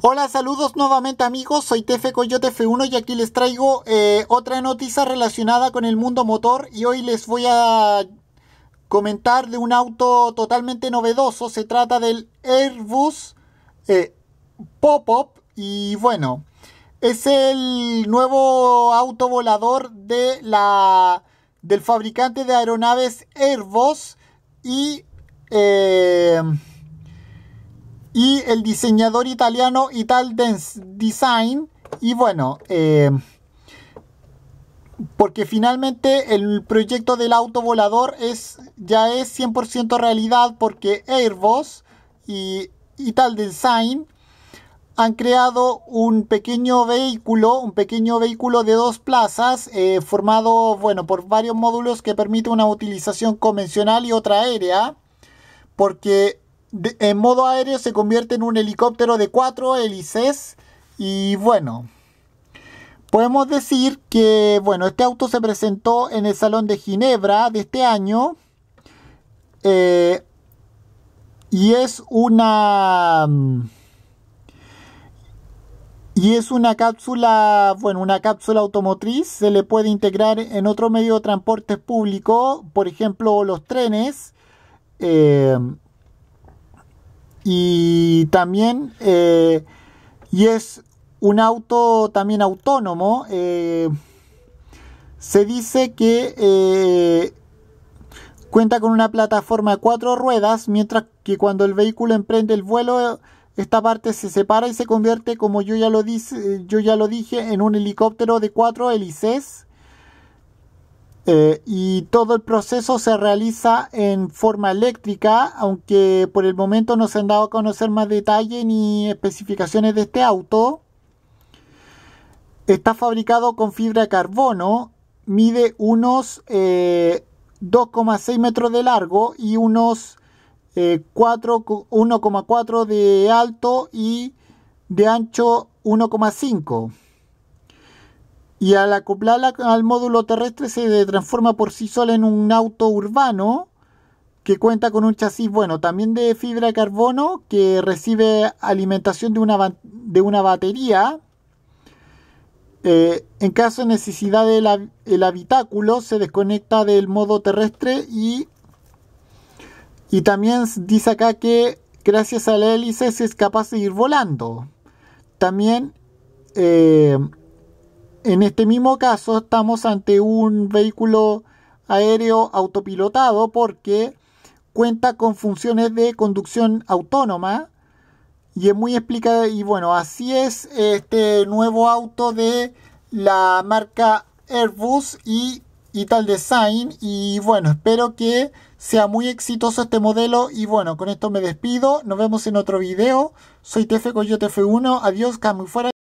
Hola, saludos nuevamente amigos, soy Tefe Coyote F1 y aquí les traigo eh, otra noticia relacionada con el mundo motor y hoy les voy a comentar de un auto totalmente novedoso, se trata del Airbus eh, Pop-Up y bueno, es el nuevo auto volador de la, del fabricante de aeronaves Airbus y... Eh, y el diseñador italiano Ital Design. Y bueno, eh, porque finalmente el proyecto del autovolador... es, ya es 100% realidad porque Airbus y Ital Design han creado un pequeño vehículo, un pequeño vehículo de dos plazas, eh, formado bueno, por varios módulos que permite una utilización convencional y otra aérea, porque en modo aéreo se convierte en un helicóptero de cuatro hélices y bueno, podemos decir que bueno, este auto se presentó en el Salón de Ginebra de este año eh, y es una... Mm, y es una cápsula, bueno, una cápsula automotriz, se le puede integrar en otro medio de transporte público, por ejemplo los trenes. Eh, y también, eh, y es un auto también autónomo. Eh, se dice que eh, cuenta con una plataforma de cuatro ruedas, mientras que cuando el vehículo emprende el vuelo, esta parte se separa y se convierte, como yo ya lo, yo ya lo dije, en un helicóptero de cuatro hélices eh, y todo el proceso se realiza en forma eléctrica, aunque por el momento no se han dado a conocer más detalles ni especificaciones de este auto. Está fabricado con fibra de carbono, mide unos 2,6 eh, metros de largo y unos 1,4 eh, de alto y de ancho 1,5 y al acoplarla al módulo terrestre se transforma por sí sola en un auto urbano que cuenta con un chasis, bueno, también de fibra de carbono, que recibe alimentación de una, de una batería. Eh, en caso de necesidad del el habitáculo se desconecta del modo terrestre y, y también dice acá que gracias a la hélice se es capaz de ir volando. También eh, en este mismo caso estamos ante un vehículo aéreo autopilotado porque cuenta con funciones de conducción autónoma y es muy explicado. y bueno, así es este nuevo auto de la marca Airbus y tal Design y bueno, espero que sea muy exitoso este modelo y bueno, con esto me despido, nos vemos en otro video, soy Tefe Coyote F1, adiós, que fuera.